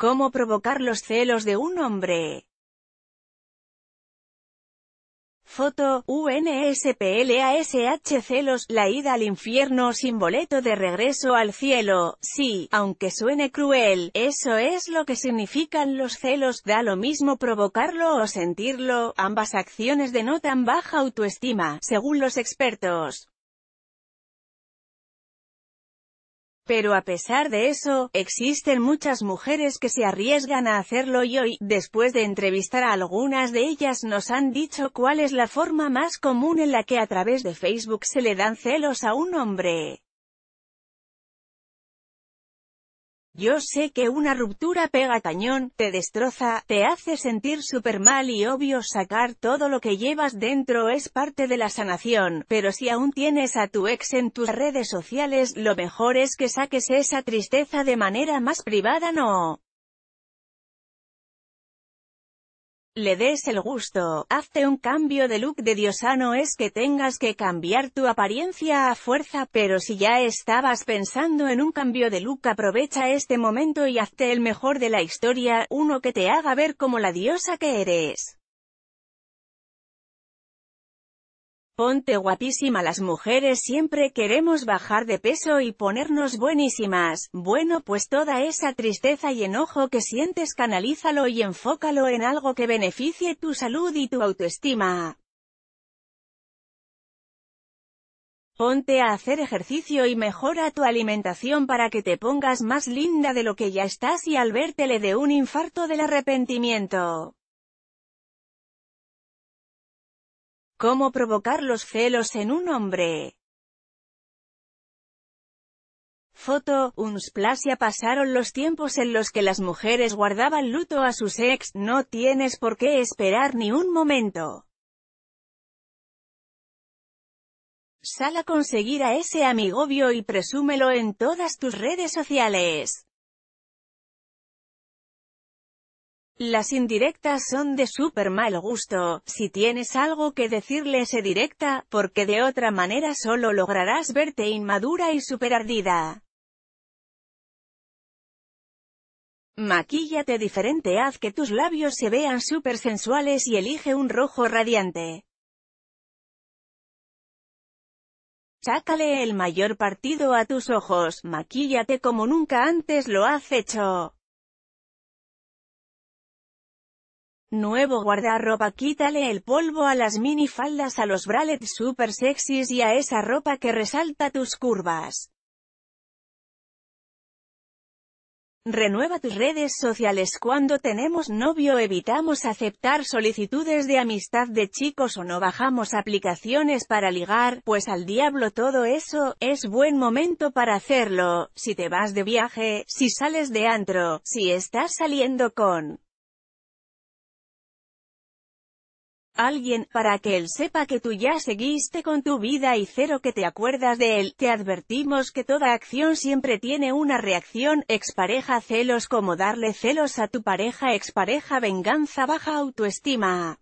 ¿Cómo provocar los celos de un hombre? Foto, UNSPLASH celos, la ida al infierno sin boleto de regreso al cielo, sí, aunque suene cruel, eso es lo que significan los celos, da lo mismo provocarlo o sentirlo, ambas acciones denotan baja autoestima, según los expertos. Pero a pesar de eso, existen muchas mujeres que se arriesgan a hacerlo y hoy, después de entrevistar a algunas de ellas nos han dicho cuál es la forma más común en la que a través de Facebook se le dan celos a un hombre. Yo sé que una ruptura pega cañón, te destroza, te hace sentir súper mal y obvio sacar todo lo que llevas dentro es parte de la sanación, pero si aún tienes a tu ex en tus redes sociales, lo mejor es que saques esa tristeza de manera más privada no. le des el gusto, hazte un cambio de look de diosano ah, es que tengas que cambiar tu apariencia a fuerza, pero si ya estabas pensando en un cambio de look aprovecha este momento y hazte el mejor de la historia, uno que te haga ver como la diosa que eres. Ponte guapísima las mujeres siempre queremos bajar de peso y ponernos buenísimas. Bueno pues toda esa tristeza y enojo que sientes canalízalo y enfócalo en algo que beneficie tu salud y tu autoestima. Ponte a hacer ejercicio y mejora tu alimentación para que te pongas más linda de lo que ya estás y al verte le dé un infarto del arrepentimiento. ¿Cómo provocar los celos en un hombre? Foto, Unsplasia pasaron los tiempos en los que las mujeres guardaban luto a sus ex, no tienes por qué esperar ni un momento. Sal a conseguir a ese amigovio y presúmelo en todas tus redes sociales. Las indirectas son de súper mal gusto, si tienes algo que decirle se directa, porque de otra manera solo lograrás verte inmadura y súper ardida. Maquíllate diferente, haz que tus labios se vean súper sensuales y elige un rojo radiante. Sácale el mayor partido a tus ojos, maquíllate como nunca antes lo has hecho. Nuevo guardarropa Quítale el polvo a las minifaldas a los bralets super sexys y a esa ropa que resalta tus curvas. Renueva tus redes sociales cuando tenemos novio evitamos aceptar solicitudes de amistad de chicos o no bajamos aplicaciones para ligar, pues al diablo todo eso, es buen momento para hacerlo, si te vas de viaje, si sales de antro, si estás saliendo con alguien, para que él sepa que tú ya seguiste con tu vida y cero que te acuerdas de él, te advertimos que toda acción siempre tiene una reacción, expareja celos como darle celos a tu pareja, expareja venganza baja autoestima.